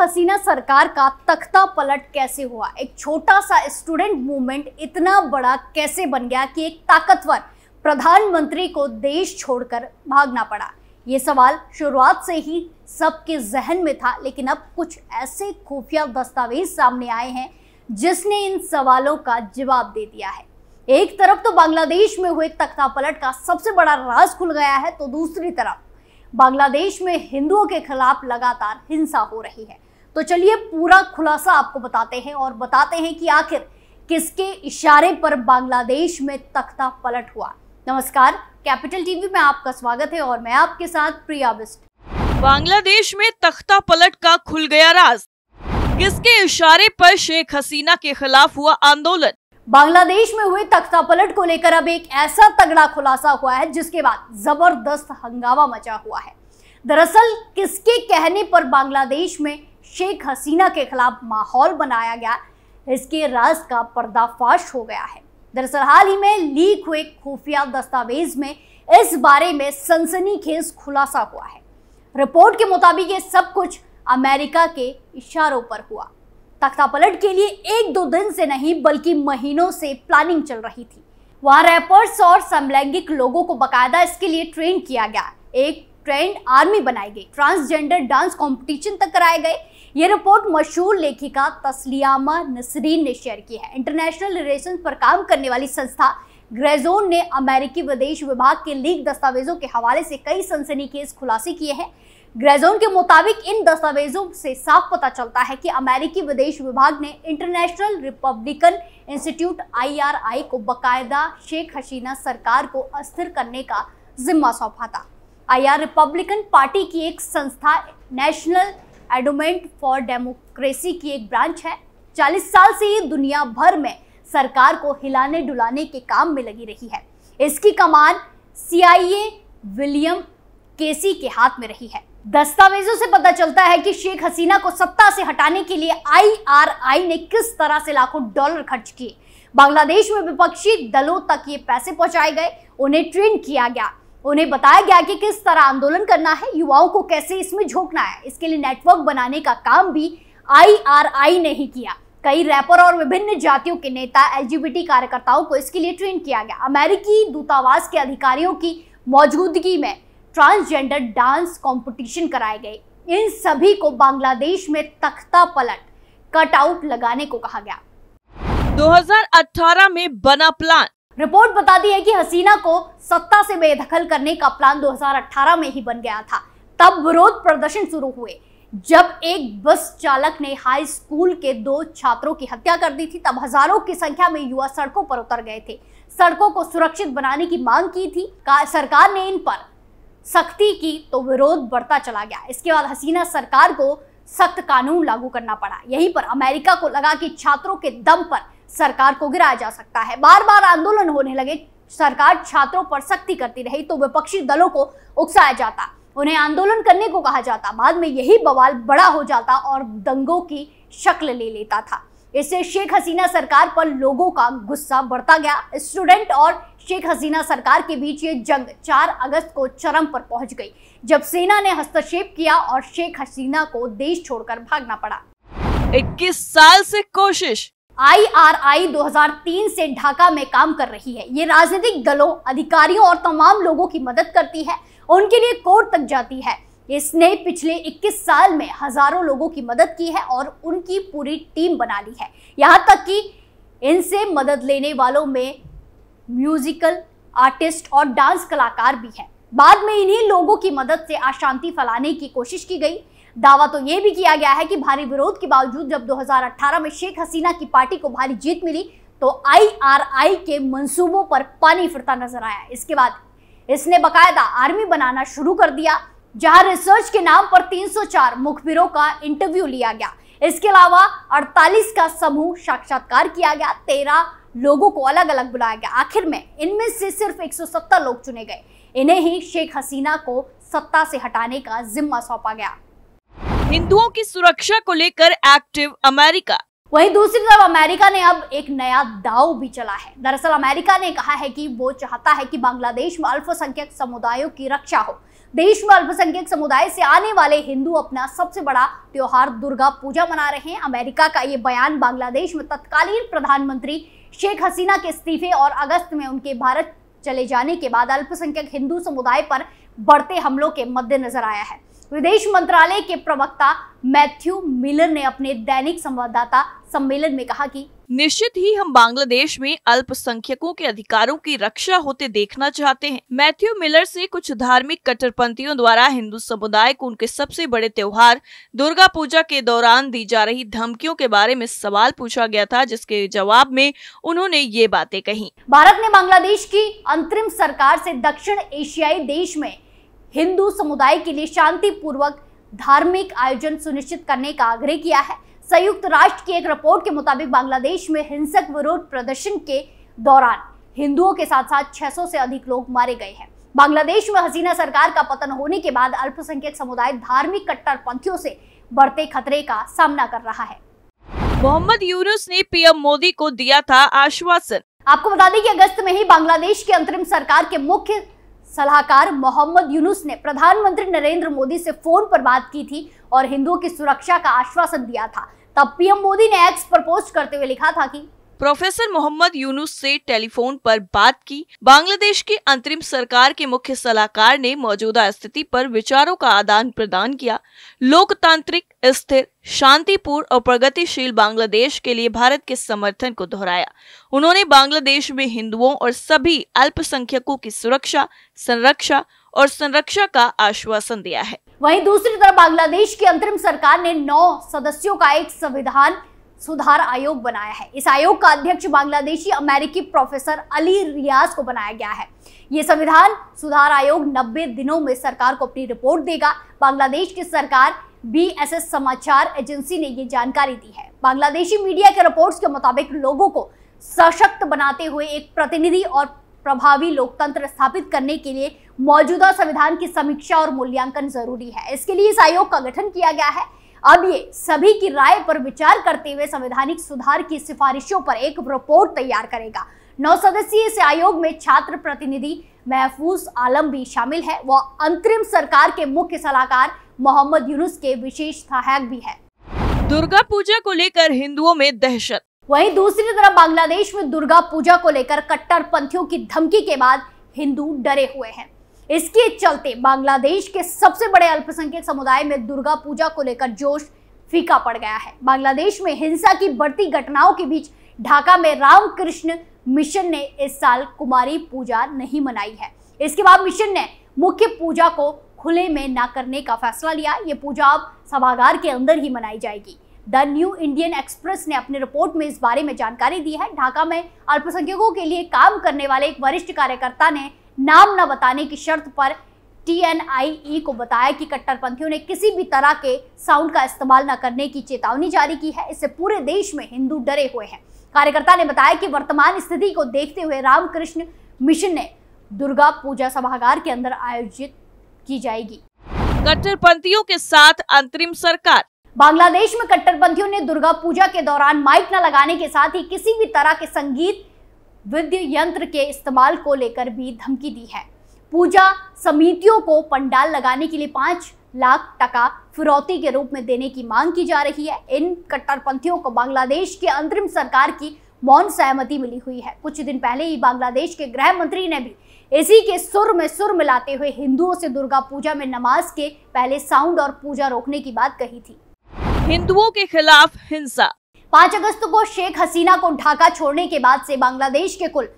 हसीना सरकार का तख्ता पलट कैसे हुआ एक छोटा सा स्टूडेंट मूवमेंट इतना बड़ा कैसे बन गया कि एक ताकतवर प्रधानमंत्री को देश छोड़कर भागना पड़ा ये सवाल शुरुआत से ही सबके जहन में था लेकिन अब कुछ ऐसे खुफिया दस्तावेज सामने आए हैं जिसने इन सवालों का जवाब दे दिया है एक तरफ तो बांग्लादेश में हुए तख्ता पलट का सबसे बड़ा राज खुल गया है तो दूसरी तरफ बांग्लादेश में हिंदुओं के खिलाफ लगातार हिंसा हो रही है तो चलिए पूरा खुलासा आपको बताते हैं और बताते हैं कि आखिर किसके इशारे पर बांग्लादेश में तख्ता पलट हुआ नमस्कार कैपिटल टीवी में आपका स्वागत है और मैं आपके साथ प्रिया बिस्ट बांग्लादेश में तख्ता पलट का खुल गया राज किसके इशारे पर शेख हसीना के खिलाफ हुआ आंदोलन बांग्लादेश में हुए तख्ता पलट को लेकर अब एक ऐसा तगड़ा खुलासा हुआ है जिसके बाद जबरदस्त हंगामा मचा हुआ है दरअसल किसके कहने पर बांग्लादेश में शेख हसीना के खिलाफ माहौल बनाया गया इसके राज का पर्दाफाश हो गया है दरअसल हाल ही में लीक हुए खुफिया दस्तावेज में इस बारे में सनसनीखेज खुलासा हुआ है रिपोर्ट के मुताबिक ये सब कुछ अमेरिका के इशारों पर हुआ तख्तापलट के लिए एक दो दिन से नहीं बल्कि महीनों से प्लानिंग चल रही थी वहां रैपर्स और समलैंगिक लोगों को बकायदा इसके लिए ट्रेन किया गया एक ट्रेंड आर्मी बनाई गई ट्रांसजेंडर डांस कंपटीशन तक कराए गए ये रिपोर्ट मशहूर लेखिका तस्लियामा नसरीन ने शेयर की है इंटरनेशनल रिलेशन पर काम करने वाली संस्था ग्रेजोन ने अमेरिकी विदेश विभाग के लीक दस्तावेजों के हवाले से कई सनसनी केस खुलासे किए हैं ग्रेजोन के मुताबिक इन दस्तावेजों से साफ पता चलता है कि अमेरिकी विदेश विभाग ने इंटरनेशनल रिपब्लिकन इंस्टीट्यूट आईआरआई को बकायदा शेख हसीना सरकार को अस्थिर करने का जिम्मा सौंपा था आईआर रिपब्लिकन पार्टी की एक संस्था नेशनल एडोमेंट फॉर डेमोक्रेसी की एक ब्रांच है चालीस साल से ये दुनिया भर में सरकार को हिलाने डुलाने के काम में लगी रही है इसकी कमान सीआईए विलियम केसी के हाथ में रही है दस्तावेजों से पता चलता है कि शेख हसीना को सत्ता से हटाने के लिए आईआरआई ने किस तरह से लाखों डॉलर खर्च किए बांग्लादेश में विपक्षी दलों तक ये पैसे पहुंचाए गए उन्हें ट्रेन किया गया उन्हें बताया गया कि किस तरह आंदोलन करना है युवाओं को कैसे इसमें झोंकना है इसके लिए नेटवर्क बनाने का काम भी आईआरआई ने ही किया कई रैपर और विभिन्न जातियों के नेता एलजीबीटी कार्यकर्ताओं को इसके लिए ट्रेन किया गया अमेरिकी दूतावास के अधिकारियों की मौजूदगी में ट्रांसजेंडर डांस कॉम्पिटिशन कराए गए इन सभी को बांग्लादेश में तख्ता पलट कटआउट लगाने को कहा गया 2018 में बना प्लान रिपोर्ट बताती है कि हसीना को सत्ता से बेदखल करने का प्लान 2018 में ही बन गया था तब विरोध प्रदर्शन शुरू हुए जब एक बस चालक ने हाई स्कूल के दो छात्रों की हत्या कर दी थी तब हजारों की संख्या में युवा सड़कों पर उतर गए थे सड़कों को सुरक्षित बनाने की मांग की थी सरकार ने इन पर सख्ती की तो विरोध बढ़ता चला गया इसके बाद हसीना सरकार को सख्त कानून लागू करना पड़ा यहीं पर अमेरिका को लगा कि छात्रों के दम पर सरकार को गिराया जा सकता है बार बार आंदोलन होने लगे सरकार छात्रों पर सख्ती करती रही तो विपक्षी दलों को उकसाया जाता उन्हें आंदोलन करने को कहा जाता बाद में यही बवाल बड़ा हो जाता और दंगों की शक्ल ले लेता था इससे शेख हसीना सरकार पर लोगों का गुस्सा बढ़ता गया स्टूडेंट और शेख हसीना सरकार के बीच ये जंग 4 अगस्त को चरम पर पहुंच गई जब सेना ने हस्तक्षेप किया और शेख हसीना को देश छोड़कर भागना पड़ा 21 साल से कोशिश आईआरआई 2003 से ढाका में काम कर रही है ये राजनीतिक दलों अधिकारियों और तमाम लोगों की मदद करती है उनके लिए कोर्ट तक जाती है इसने पिछले 21 साल में हजारों लोगों की मदद की है और उनकी पूरी टीम बना ली है यहाँ तक कि इनसे मदद लेने वालों में म्यूजिकल आर्टिस्ट और डांस कलाकार भी हैं बाद में इन्हीं लोगों की मदद से अशांति फैलाने की कोशिश की गई दावा तो ये भी किया गया है कि भारी विरोध के बावजूद जब 2018 में शेख हसीना की पार्टी को भारी जीत मिली तो आईआरआई के मंसूबों पर पानी फिरता नजर आया इसके बाद इसने बकायदा आर्मी बनाना शुरू कर दिया जहां रिसर्च के नाम पर 304 मुखबिरों का इंटरव्यू लिया गया इसके अलावा 48 का समूह साक्षात्कार किया गया 13 लोगों को अलग अलग बुलाया गया आखिर में इनमें से सिर्फ 170 लोग चुने गए इन्हें ही शेख हसीना को सत्ता से हटाने का जिम्मा सौंपा गया हिंदुओं की सुरक्षा को लेकर एक्टिव अमेरिका वहीं दूसरी तरफ अमेरिका ने अब एक नया दाव भी चला है दरअसल अमेरिका ने कहा है कि वो चाहता है कि बांग्लादेश में अल्पसंख्यक समुदायों की रक्षा हो देश में अल्पसंख्यक समुदाय से आने वाले हिंदू अपना सबसे बड़ा त्योहार दुर्गा पूजा मना रहे हैं अमेरिका का ये बयान बांग्लादेश में तत्कालीन प्रधानमंत्री शेख हसीना के इस्तीफे और अगस्त में उनके भारत चले जाने के बाद अल्पसंख्यक हिंदू समुदाय पर बढ़ते हमलों के मद्देनजर आया है विदेश मंत्रालय के प्रवक्ता मैथ्यू मिलर ने अपने दैनिक संवाददाता सम्मेलन में कहा कि निश्चित ही हम बांग्लादेश में अल्पसंख्यकों के अधिकारों की रक्षा होते देखना चाहते हैं। मैथ्यू मिलर से कुछ धार्मिक कट्टरपंथियों द्वारा हिंदू समुदाय को उनके सबसे बड़े त्योहार दुर्गा पूजा के दौरान दी जा रही धमकियों के बारे में सवाल पूछा गया था जिसके जवाब में उन्होंने ये बातें कही भारत ने बांग्लादेश की अंतरिम सरकार ऐसी दक्षिण एशियाई देश में हिंदू समुदाय के लिए शांतिपूर्वक धार्मिक आयोजन सुनिश्चित करने का आग्रह किया है संयुक्त राष्ट्र की एक रिपोर्ट के मुताबिक बांग्लादेश में हिंसक विरोध प्रदर्शन के दौरान हिंदुओं के साथ साथ 600 से अधिक लोग मारे गए हैं बांग्लादेश में हसीना सरकार का पतन होने के बाद अल्पसंख्यक समुदाय धार्मिक कट्टरपंथियों से बढ़ते खतरे का सामना कर रहा है मोहम्मद यूनुस ने पीएम मोदी को दिया था आश्वासन आपको बता दें कि अगस्त में ही बांग्लादेश की अंतरिम सरकार के मुख्य सलाहकार मोहम्मद यूनुस ने प्रधानमंत्री नरेंद्र मोदी से फोन पर बात की थी और हिंदुओं की सुरक्षा का आश्वासन दिया था तब पीएम मोदी ने एक्स पर पोस्ट करते हुए लिखा था कि प्रोफेसर मोहम्मद यूनुस से टेलीफोन पर बात की बांग्लादेश की अंतरिम सरकार के मुख्य सलाहकार ने मौजूदा स्थिति पर विचारों का आदान प्रदान किया लोकतांत्रिक स्थिर शांतिपूर्ण और प्रगतिशील बांग्लादेश के लिए भारत के समर्थन को दोहराया उन्होंने बांग्लादेश में हिंदुओं और सभी अल्पसंख्यकों की सुरक्षा संरक्षा और संरक्षा का आश्वासन दिया है वहीं दूसरी तरफ बांग्लादेश की अंतरिम सरकार ने नौ सदस्यों का एक संविधान सुधार आयोग बनाया है इस आयोग का अध्यक्ष बांग्लादेशी अमेरिकी प्रोफेसर अली रियाज को बनाया गया है ये संविधान सुधार आयोग 90 दिनों में सरकार को अपनी रिपोर्ट देगा बांग्लादेश की सरकार बीएसएस समाचार एजेंसी ने ये जानकारी दी है बांग्लादेशी मीडिया के रिपोर्ट्स के मुताबिक लोगों को सशक्त बनाते हुए एक प्रतिनिधि और प्रभावी लोकतंत्र स्थापित करने के लिए मौजूदा संविधान की समीक्षा और मूल्यांकन जरूरी है इसके लिए इस आयोग का गठन किया गया है अब ये सभी की राय पर विचार करते हुए संवैधानिक सुधार की सिफारिशों पर एक रिपोर्ट तैयार करेगा नौ सदस्यीय इस आयोग में छात्र प्रतिनिधि महफूज आलम भी शामिल है वह अंतरिम सरकार के मुख्य सलाहकार मोहम्मद यूनुस के विशेष सहायक भी है दुर्गा पूजा को लेकर हिंदुओं में दहशत वहीं दूसरी तरफ बांग्लादेश में दुर्गा पूजा को लेकर कट्टर पंथियों की धमकी के बाद हिंदू डरे हुए हैं इसके चलते बांग्लादेश के सबसे बड़े अल्पसंख्यक समुदाय में दुर्गा पूजा को लेकर जोश फीका पड़ गया है बांग्लादेश में हिंसा की बढ़ती घटनाओं के बीच ढाका में रामकृष्ण मिशन ने इस साल कुमारी पूजा नहीं मनाई है इसके बाद मिशन ने मुख्य पूजा को खुले में ना करने का फैसला लिया ये पूजा अब सभागार के अंदर ही मनाई जाएगी द न्यू इंडियन एक्सप्रेस ने अपनी रिपोर्ट में इस बारे में जानकारी दी है ढाका में अल्पसंख्यकों के लिए काम करने वाले एक वरिष्ठ कार्यकर्ता ने नाम न बताने की शर्त पर टी को बताया कि कट्टरपंथियों ने किसी भी तरह के साउंड का इस्तेमाल न करने की चेतावनी जारी की है इससे पूरे देश में हिंदू डरे हुए हैं कार्यकर्ता ने बताया कि वर्तमान स्थिति को देखते हुए रामकृष्ण मिशन ने दुर्गा पूजा सभागार के अंदर आयोजित की जाएगी कट्टरपंथियों के साथ अंतरिम सरकार बांग्लादेश में कट्टरपंथियों ने दुर्गा पूजा के दौरान माइक न लगाने के साथ ही किसी भी तरह के संगीत विद्य यंत्र के इस्तेमाल को लेकर भी धमकी दी है पूजा समितियों को पंडाल लगाने के लिए पांच लाख टका फिरौती के रूप में देने की मांग की जा रही है इन कट्टरपंथियों को बांग्लादेश की अंतरिम सरकार की मौन सहमति मिली हुई है कुछ दिन पहले ही बांग्लादेश के गृह मंत्री ने भी इसी के सुर में सुर मिलाते हुए हिंदुओं से दुर्गा पूजा में नमाज के पहले साउंड और पूजा रोकने की बात कही थी हिंदुओं के खिलाफ हिंसा पांच अगस्त को शेख हसीना को ढाका छोड़ने के बाद से बांग्लादेश के कुल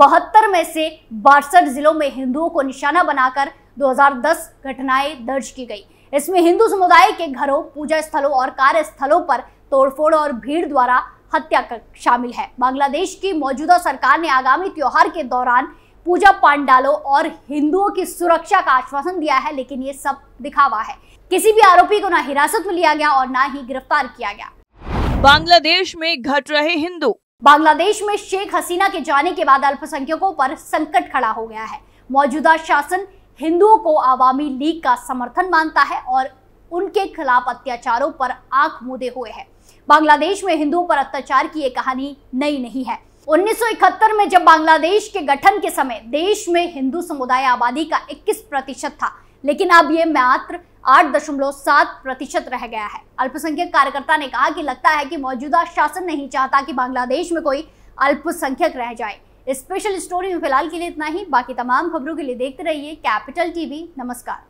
बहत्तर में से बासठ जिलों में हिंदुओं को निशाना बनाकर 2010 घटनाएं दर्ज की गई इसमें हिंदू समुदाय के घरों पूजा स्थलों और कार्यस्थलों पर तोड़फोड़ और भीड़ द्वारा हत्या शामिल है बांग्लादेश की मौजूदा सरकार ने आगामी त्योहार के दौरान पूजा पांडालों और हिंदुओं की सुरक्षा का आश्वासन दिया है लेकिन ये सब दिखावा है किसी भी आरोपी को ना हिरासत में लिया गया और ना ही गिरफ्तार किया गया बांग्लादेश में घट रहे हिंदू बांग्लादेश में शेख हसीना के जाने के बाद अल्पसंख्यकों पर संकट खड़ा हो गया है मौजूदा शासन हिंदुओं को आवामी लीग का समर्थन मानता है और उनके खिलाफ अत्याचारों पर आंख मुदे हुए है बांग्लादेश में हिंदुओं पर अत्याचार की यह कहानी नई नहीं है 1971 में जब बांग्लादेश के गठन के समय देश में हिंदू समुदाय आबादी का 21 प्रतिशत था लेकिन अब ये मात्र आठ दशमलव सात प्रतिशत रह गया है अल्पसंख्यक कार्यकर्ता ने कहा कि लगता है कि मौजूदा शासन नहीं चाहता कि बांग्लादेश में कोई अल्पसंख्यक रह जाए स्पेशल स्टोरी में फिलहाल के लिए इतना ही बाकी तमाम खबरों के लिए देखते रहिए कैपिटल टीवी नमस्कार